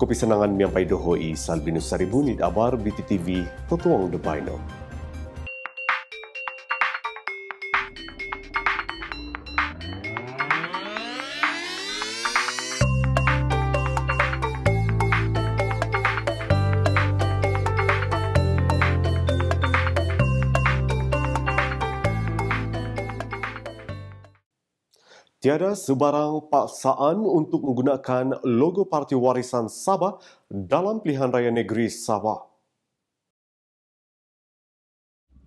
Kupisanangan miyang paydohoi Salvinus Saribunid Abar BTTV Totoong Dubayno. tiada sebarang paksaan untuk menggunakan logo Parti Warisan Sabah dalam pilihan raya negeri Sabah.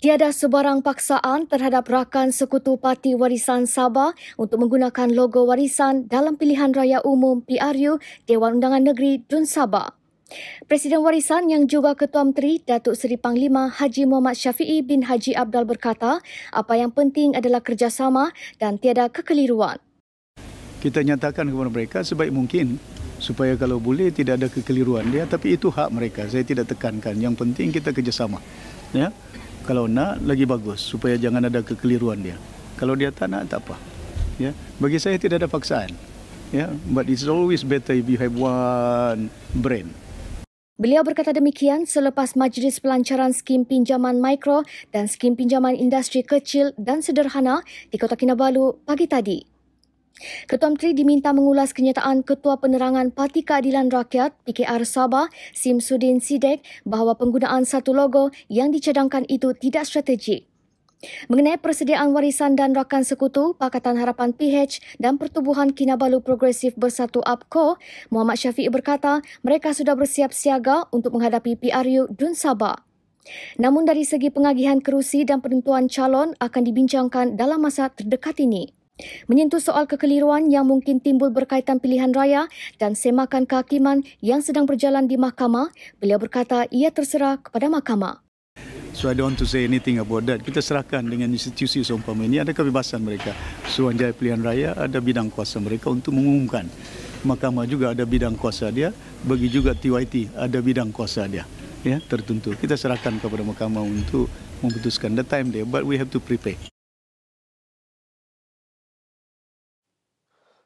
Tiada sebarang paksaan terhadap rakan sekutu Parti Warisan Sabah untuk menggunakan logo warisan dalam pilihan raya umum PRU Dewan Undangan Negeri Dun Sabah. Presiden Warisan yang juga Ketua Menteri Datuk Seri Panglima Haji Muhammad Syafi'i bin Haji Abdul berkata, apa yang penting adalah kerjasama dan tiada kekeliruan kita nyatakan kepada mereka sebaik mungkin supaya kalau boleh tidak ada kekeliruan dia tapi itu hak mereka saya tidak tekankan yang penting kita kerjasama ya kalau nak lagi bagus supaya jangan ada kekeliruan dia kalau dia tak nak tak apa ya bagi saya tidak ada paksaan ya but it's always better if you have one brain Beliau berkata demikian selepas majlis pelancaran skim pinjaman mikro dan skim pinjaman industri kecil dan sederhana di Kota Kinabalu pagi tadi. Ketua Menteri diminta mengulas kenyataan Ketua Penerangan Parti Keadilan Rakyat PKR Sabah, Sim Sudin Sidek bahawa penggunaan satu logo yang dicadangkan itu tidak strategik. Mengenai persediaan warisan dan rakan sekutu, Pakatan Harapan PH dan Pertubuhan Kinabalu Progresif Bersatu APCO, Muhammad Syafiq berkata mereka sudah bersiap siaga untuk menghadapi PRU Dun Sabah. Namun dari segi pengagihan kerusi dan penentuan calon akan dibincangkan dalam masa terdekat ini menyentuh soal kekeliruan yang mungkin timbul berkaitan pilihan raya dan semakan kehakiman yang sedang berjalan di mahkamah, beliau berkata ia terserah kepada mahkamah. So I don't want to say anything about that. Kita serahkan dengan institusi seumpama ini ada kebebasan mereka. Suruhan Jaya Pilihan Raya ada bidang kuasa mereka untuk mengumumkan. Mahkamah juga ada bidang kuasa dia, bagi juga TYT ada bidang kuasa dia. Ya, tertentu. Kita serahkan kepada mahkamah untuk memutuskan the time dia, but we have to prepare.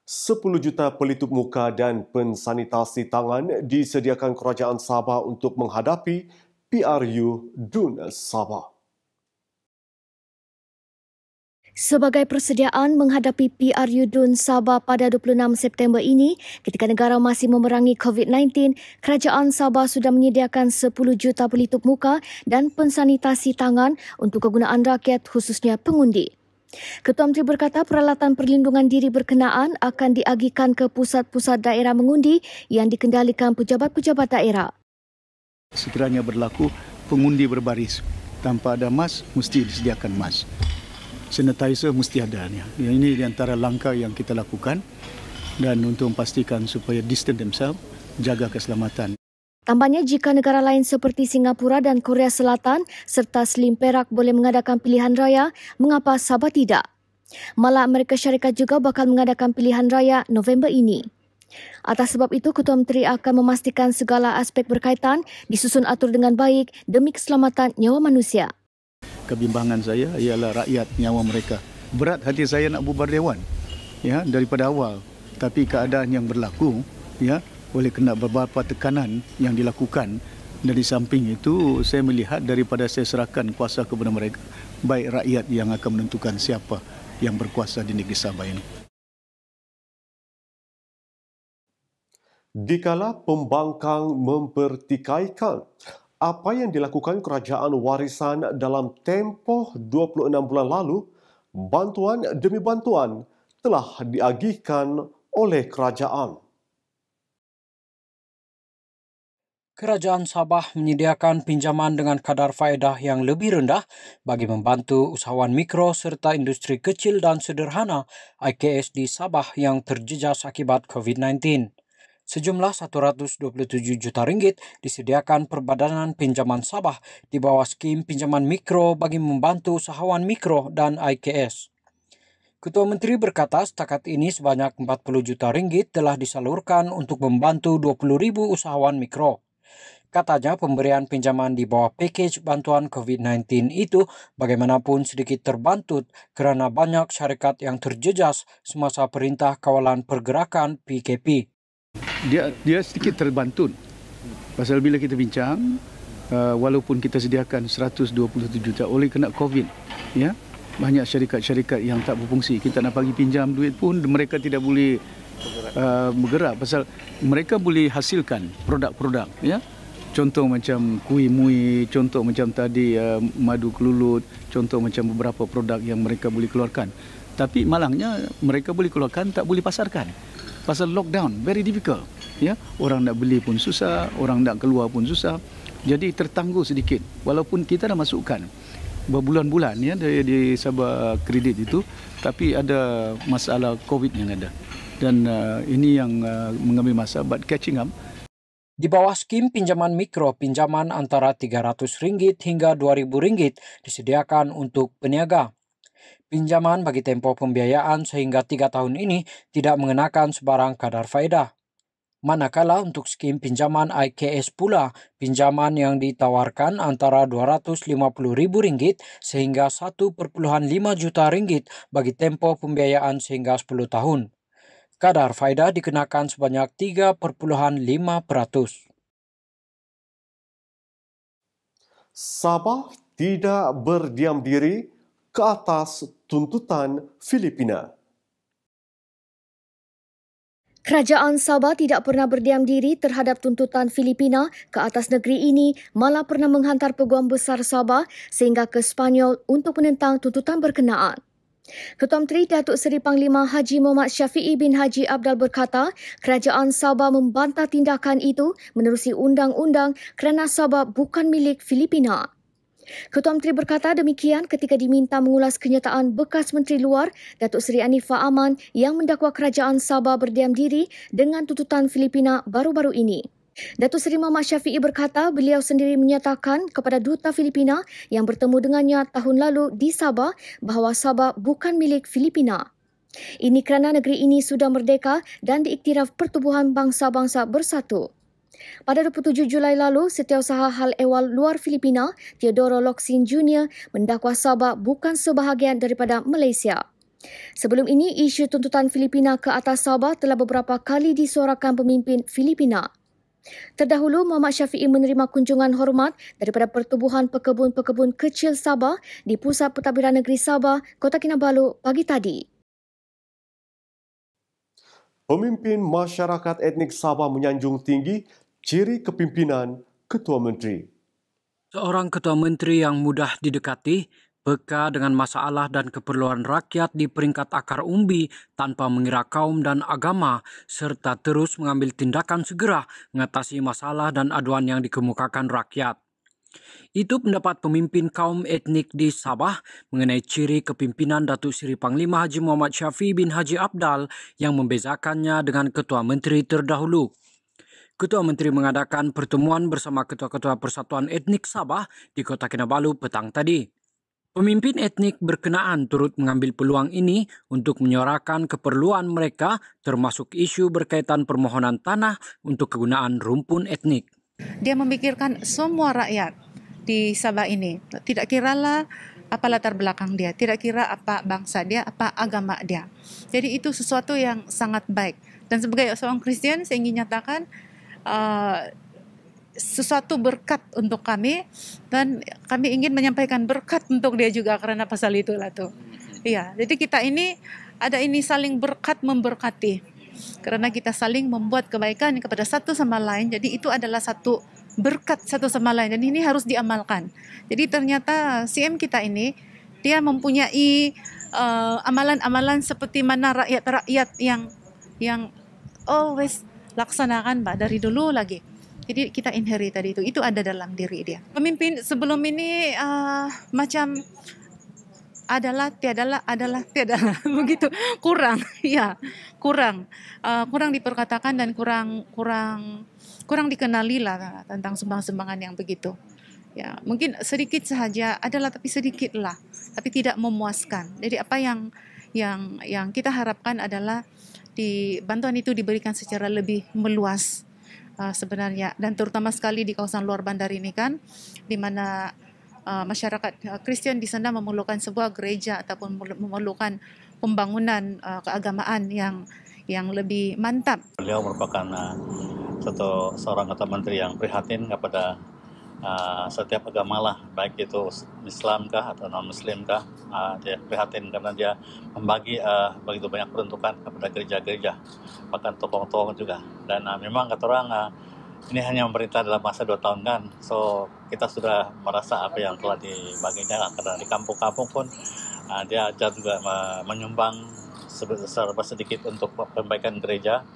10 juta pelitup muka dan pensanitasi tangan disediakan Kerajaan Sabah untuk menghadapi PRU Dun Sabah. Sebagai persediaan menghadapi PRU Dun Sabah pada 26 September ini, ketika negara masih memerangi COVID-19, Kerajaan Sabah sudah menyediakan 10 juta pelitup muka dan pensanitasi tangan untuk kegunaan rakyat khususnya pengundi. Ketua Menteri berkata peralatan perlindungan diri berkenaan akan diagihkan ke pusat-pusat daerah mengundi yang dikendalikan pejabat-pejabat daerah. Sekiranya berlaku pengundi berbaris tanpa ada mas mesti disediakan mas. Sanitizer mesti ada. Yang ini di antara langkah yang kita lakukan dan untuk memastikan supaya distance themselves jaga keselamatan. Tambahnya jika negara lain seperti Singapura dan Korea Selatan serta Selim Perak boleh mengadakan pilihan raya, mengapa Sabah tidak? Malah Amerika Syarikat juga bakal mengadakan pilihan raya November ini. Atas sebab itu, Ketua Menteri akan memastikan segala aspek berkaitan disusun atur dengan baik demi keselamatan nyawa manusia. Kebimbangan saya ialah rakyat nyawa mereka. Berat hati saya nak bubar dewan ya, daripada awal. Tapi keadaan yang berlaku ya, oleh kena beberapa tekanan yang dilakukan dari samping itu saya melihat daripada saya serahkan kuasa kepada mereka baik rakyat yang akan menentukan siapa yang berkuasa di negeri Sabah ini. Dikala pembangkang mempertikaikan apa yang dilakukan kerajaan warisan dalam tempoh 26 bulan lalu, bantuan demi bantuan telah diagihkan oleh kerajaan. Kerajaan Sabah menyediakan pinjaman dengan kadar faedah yang lebih rendah bagi membantu usahawan mikro serta industri kecil dan sederhana IKS di Sabah yang terjejas akibat COVID-19. Sejumlah 127 juta ringgit disediakan Perbadanan Pinjaman Sabah di bawah skim pinjaman mikro bagi membantu usahawan mikro dan IKS. Ketua Menteri berkata setakat ini sebanyak 40 juta ringgit telah disalurkan untuk membantu 20 ribu usahawan mikro. Katanya pemberian pinjaman di bawah package bantuan COVID-19 itu bagaimanapun sedikit terbantut kerana banyak syarikat yang terjejas semasa perintah kawalan pergerakan PKP. Dia dia sedikit terbantut. Pasal bila kita bincang, uh, walaupun kita sediakan 127 juta oleh kena COVID, ya, banyak syarikat-syarikat yang tak berfungsi. Kita nak bagi pinjam duit pun mereka tidak boleh uh, bergerak. Pasal mereka boleh hasilkan produk-produk. Ya contoh macam kuih mui, contoh macam tadi uh, madu kelulut, contoh macam beberapa produk yang mereka boleh keluarkan. Tapi malangnya mereka boleh keluarkan tak boleh pasarkan. Pasal lockdown very difficult. Ya, orang nak beli pun susah, orang nak keluar pun susah. Jadi tertangguh sedikit. Walaupun kita dah masukkan berbulan-bulan ya dari di Sabah kredit itu tapi ada masalah covid yang ada dan uh, ini yang uh, mengambil masa but catching up Di bawah skim pinjaman mikro, pinjaman antara Rp300 hingga Rp2.000 disediakan untuk peniaga. Pinjaman bagi tempo pembiayaan sehingga tiga tahun ini tidak mengenakan sebarang kadar faedah. Manakala untuk skim pinjaman IKS pula, pinjaman yang ditawarkan antara Rp250.000 sehingga 1,5 juta bagi tempo pembiayaan sehingga 10 tahun. kadar faedah dikenakan sebanyak 3.5%. Sabah tidak berdiam diri ke atas tuntutan Filipina. Kerajaan Sabah tidak pernah berdiam diri terhadap tuntutan Filipina ke atas negeri ini malah pernah menghantar peguam besar Sabah sehingga ke Spanyol untuk menentang tuntutan berkenaan. Ketua Menteri Datuk Seri Panglima Haji Muhammad Syafi'i bin Haji Abdul berkata, kerajaan Sabah membantah tindakan itu menerusi undang-undang kerana Sabah bukan milik Filipina. Ketua Menteri berkata demikian ketika diminta mengulas kenyataan bekas Menteri Luar Datuk Seri Anifa Aman yang mendakwa kerajaan Sabah berdiam diri dengan tuntutan Filipina baru-baru ini. Datuk Seri Muhammad Syafiee berkata beliau sendiri menyatakan kepada Duta Filipina yang bertemu dengannya tahun lalu di Sabah bahawa Sabah bukan milik Filipina. Ini kerana negeri ini sudah merdeka dan diiktiraf Pertubuhan Bangsa-Bangsa Bersatu. Pada 27 Julai lalu, Setiausaha Hal Ewal Luar Filipina, Teodoro Loxin Jr. mendakwa Sabah bukan sebahagian daripada Malaysia. Sebelum ini, isu tuntutan Filipina ke atas Sabah telah beberapa kali disuarakan pemimpin Filipina. Terdahulu, Muhammad Syafiee menerima kunjungan hormat daripada Pertubuhan Pekebun-Pekebun Kecil Sabah di Pusat Pertabiran Negeri Sabah, Kota Kinabalu pagi tadi. Pemimpin masyarakat etnik Sabah menyanjung tinggi ciri kepimpinan Ketua Menteri. Seorang Ketua Menteri yang mudah didekati Beka dengan masalah dan keperluan rakyat di peringkat akar umbi tanpa mengira kaum dan agama, serta terus mengambil tindakan segera mengatasi masalah dan aduan yang dikemukakan rakyat. Itu pendapat pemimpin kaum etnik di Sabah mengenai ciri kepimpinan Datuk Seri Panglima Haji Muhammad Syafi bin Haji Abdal yang membezakannya dengan ketua menteri terdahulu. Ketua Menteri mengadakan pertemuan bersama ketua-ketua Persatuan Etnik Sabah di Kota Kinabalu petang tadi. Pemimpin etnik berkenaan turut mengambil peluang ini untuk menyuarakan keperluan mereka termasuk isu berkaitan permohonan tanah untuk kegunaan rumpun etnik. Dia memikirkan semua rakyat di Sabah ini. Tidak kiralah apa latar belakang dia, tidak kira apa bangsa dia, apa agama dia. Jadi itu sesuatu yang sangat baik. Dan sebagai seorang Kristen, saya ingin nyatakan uh, sesuatu berkat untuk kami dan kami ingin menyampaikan berkat untuk dia juga karena pasal itulah tuh. Hmm. Iya, jadi kita ini ada ini saling berkat memberkati. Karena kita saling membuat kebaikan kepada satu sama lain, jadi itu adalah satu berkat satu sama lain dan ini harus diamalkan. Jadi ternyata CM kita ini dia mempunyai amalan eh, amalan-amalan seperti mana rakyat-rakyat yang yang always laksanakan Pak dari dulu lagi jadi kita inherit tadi itu, itu ada dalam diri dia. Pemimpin sebelum ini uh, macam adalah tiadalah adalah tiadalah begitu kurang ya kurang uh, kurang diperkatakan dan kurang kurang kurang dikenali lah tentang sumbang-sumbangan yang begitu ya mungkin sedikit saja adalah tapi sedikit lah tapi tidak memuaskan jadi apa yang yang yang kita harapkan adalah di bantuan itu diberikan secara lebih meluas uh, sebenarnya dan terutama sekali di kawasan luar bandar ini kan di mana uh, masyarakat eh, Kristen uh, di sana memerlukan sebuah gereja ataupun memerlukan pembangunan uh, keagamaan yang yang lebih mantap. Beliau merupakan uh, satu seorang kata menteri yang prihatin kepada Ah, setiap agama lah baik itu Islam kah atau non Muslim kah uh, dia prihatin karena dia membagi uh, begitu banyak peruntukan kepada gereja-gereja bahkan tokoh-tokoh juga dan uh, memang kata orang uh, ini hanya pemerintah dalam masa dua tahun kan so kita sudah merasa apa yang telah dibaginya karena di kampung-kampung pun uh, dia aja juga uh, menyumbang sebesar sedikit untuk perbaikan gereja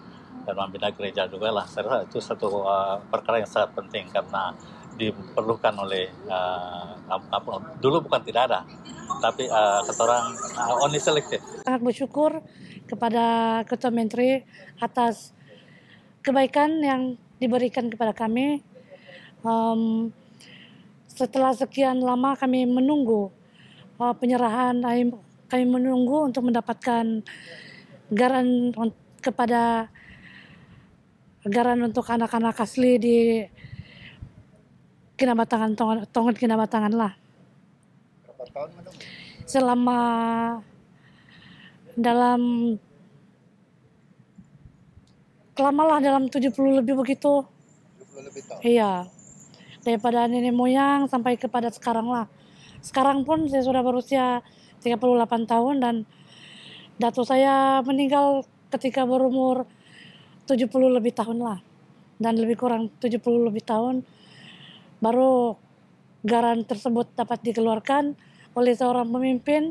dan membina gereja juga lah saya rasa itu satu uh, perkara yang sangat penting karena diperlukan oleh uh, eh, apa, dulu bukan tidak ada tapi uh, eh, ketorang uh, eh, only selected. Sangat bersyukur kepada Ketua Menteri atas kebaikan yang diberikan kepada kami. Um, setelah sekian lama kami menunggu uh, penyerahan, kami menunggu untuk mendapatkan garan kepada garan untuk anak-anak asli di batangan tongod, kena batangan lah. Berapa tahun Selama dalam kelamalah dalam tujuh puluh lebih begitu. 70 lebih tahun. Iya. Daripada nenek moyang sampai kepada sekarang lah. Sekarang pun saya sudah berusia tiga puluh 38 tahun dan datu saya meninggal ketika berumur tujuh puluh lebih tahun lah. Dan lebih kurang tujuh puluh lebih tahun baru garan tersebut dapat dikeluarkan oleh seorang pemimpin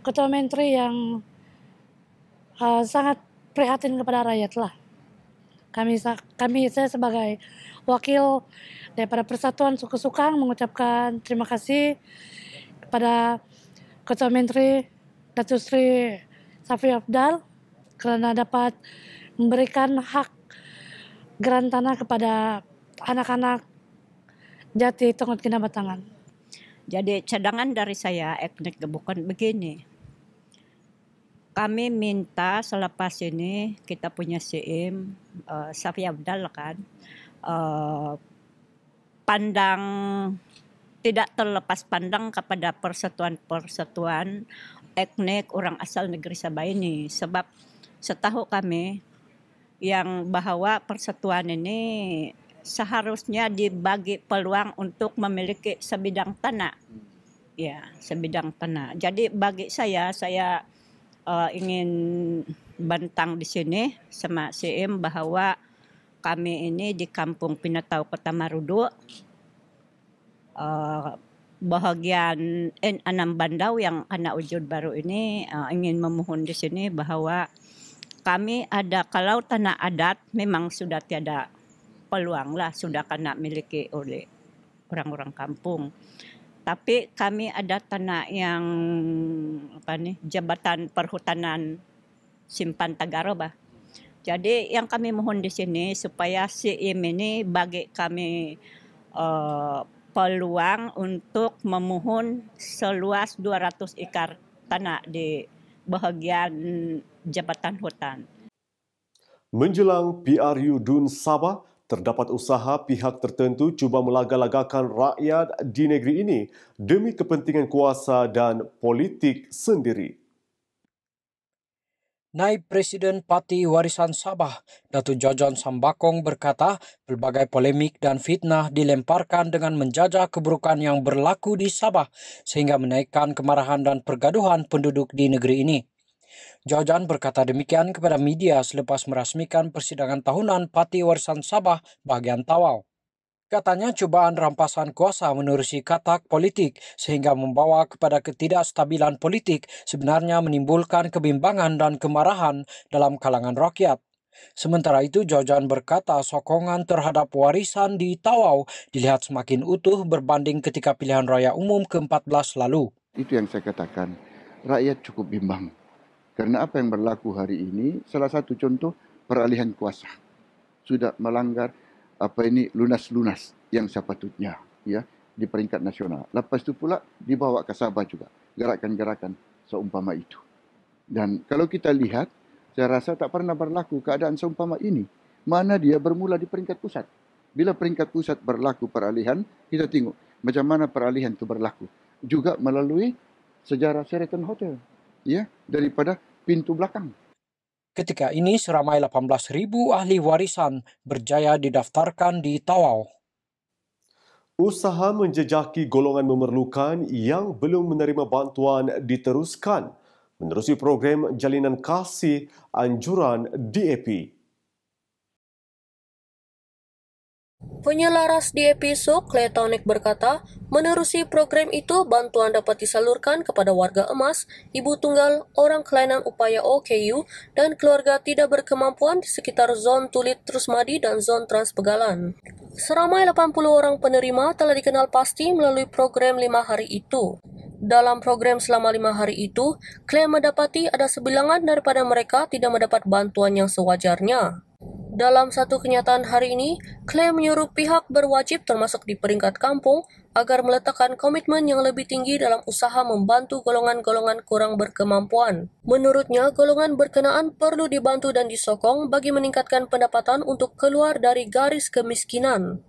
ketua menteri yang uh, sangat prihatin kepada rakyat lah. Kami kami saya sebagai wakil daripada Persatuan Suku Sukang mengucapkan terima kasih kepada Ketua Menteri Datuk Sri Safi Abdal karena dapat memberikan hak geran tanah kepada anak-anak jadi tongkat kenapa tangan? Jadi cadangan dari saya etnik bukan begini. Kami minta selepas ini kita punya CM uh, eh, Safi Abdal kan uh, pandang tidak terlepas pandang kepada persatuan-persatuan etnik orang asal negeri Sabah ini sebab setahu kami yang bahwa persatuan ini seharusnya dibagi peluang untuk memiliki sebidang tanah. Ya, sebidang tanah. Jadi bagi saya, saya uh, ingin bentang di sini sama CM bahwa kami ini di Kampung Pinatau Kota Marudu, uh, bahagian N 6 Bandau yang anak wujud baru ini uh, ingin memohon di sini bahwa kami ada kalau tanah adat memang sudah tiada peluanglah sudah kena miliki oleh orang-orang kampung. Tapi kami ada tanah yang apa nih jabatan perhutanan simpan Tagaroba. Jadi yang kami mohon di sini supaya si im ini bagi kami uh, peluang untuk memohon seluas 200 ikar tanah di bagian jabatan hutan. Menjelang PRU Dun Sabah, terdapat usaha pihak tertentu cuba melagak-lagakan rakyat di negeri ini demi kepentingan kuasa dan politik sendiri. Naib Presiden Parti Warisan Sabah, Datu Jojon Sambakong berkata pelbagai polemik dan fitnah dilemparkan dengan menjajah keburukan yang berlaku di Sabah sehingga menaikkan kemarahan dan pergaduhan penduduk di negeri ini. Jajan berkata demikian kepada media selepas merasmikan persidangan tahunan Pati Warisan Sabah bagian Tawau. Katanya cobaan rampasan kuasa menerusi katak politik sehingga membawa kepada ketidakstabilan politik sebenarnya menimbulkan kebimbangan dan kemarahan dalam kalangan rakyat. Sementara itu, Jojan berkata sokongan terhadap warisan di Tawau dilihat semakin utuh berbanding ketika pilihan raya umum ke-14 lalu. Itu yang saya katakan, rakyat cukup bimbang. Kerana apa yang berlaku hari ini, salah satu contoh peralihan kuasa. Sudah melanggar apa ini lunas-lunas yang sepatutnya ya di peringkat nasional. Lepas itu pula dibawa ke Sabah juga. Gerakan-gerakan seumpama itu. Dan kalau kita lihat, saya rasa tak pernah berlaku keadaan seumpama ini. Mana dia bermula di peringkat pusat. Bila peringkat pusat berlaku peralihan, kita tengok macam mana peralihan itu berlaku. Juga melalui sejarah Sheraton Hotel ya daripada pintu belakang. Ketika ini seramai 18,000 ahli warisan berjaya didaftarkan di Tawau. Usaha menjejaki golongan memerlukan yang belum menerima bantuan diteruskan menerusi program jalinan kasih anjuran DAP. Penyelaras di episode, Kletonik berkata, menerusi program itu, bantuan dapat disalurkan kepada warga emas, ibu tunggal, orang kelainan upaya OKU, dan keluarga tidak berkemampuan di sekitar zon Tulit Trusmadi dan zon Transpegalan. Seramai 80 orang penerima telah dikenal pasti melalui program lima hari itu. Dalam program selama lima hari itu, Claire mendapati ada sebilangan daripada mereka tidak mendapat bantuan yang sewajarnya. Dalam satu kenyataan hari ini, Clay menyuruh pihak berwajib termasuk di peringkat kampung agar meletakkan komitmen yang lebih tinggi dalam usaha membantu golongan-golongan kurang berkemampuan. Menurutnya, golongan berkenaan perlu dibantu dan disokong bagi meningkatkan pendapatan untuk keluar dari garis kemiskinan.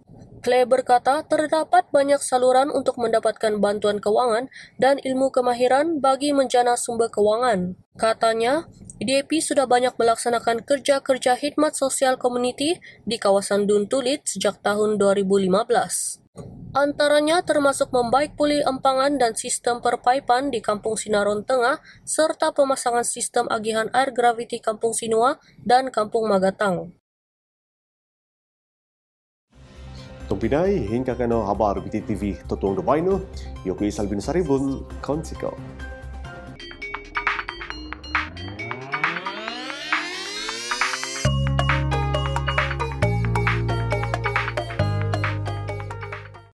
Clay berkata terdapat banyak saluran untuk mendapatkan bantuan keuangan dan ilmu kemahiran bagi menjana sumber keuangan. Katanya, IDP sudah banyak melaksanakan kerja-kerja khidmat sosial community di kawasan Duntulit sejak tahun 2015 antaranya termasuk membaik pulih empangan dan sistem perpaipan di Kampung Sinaron Tengah, serta pemasangan sistem agihan air graviti Kampung Sinua dan Kampung Magatang. Tung Pinay, hingga kano habar BTTV, totuang Dubai no, yoku isal bin saribun, konsikal.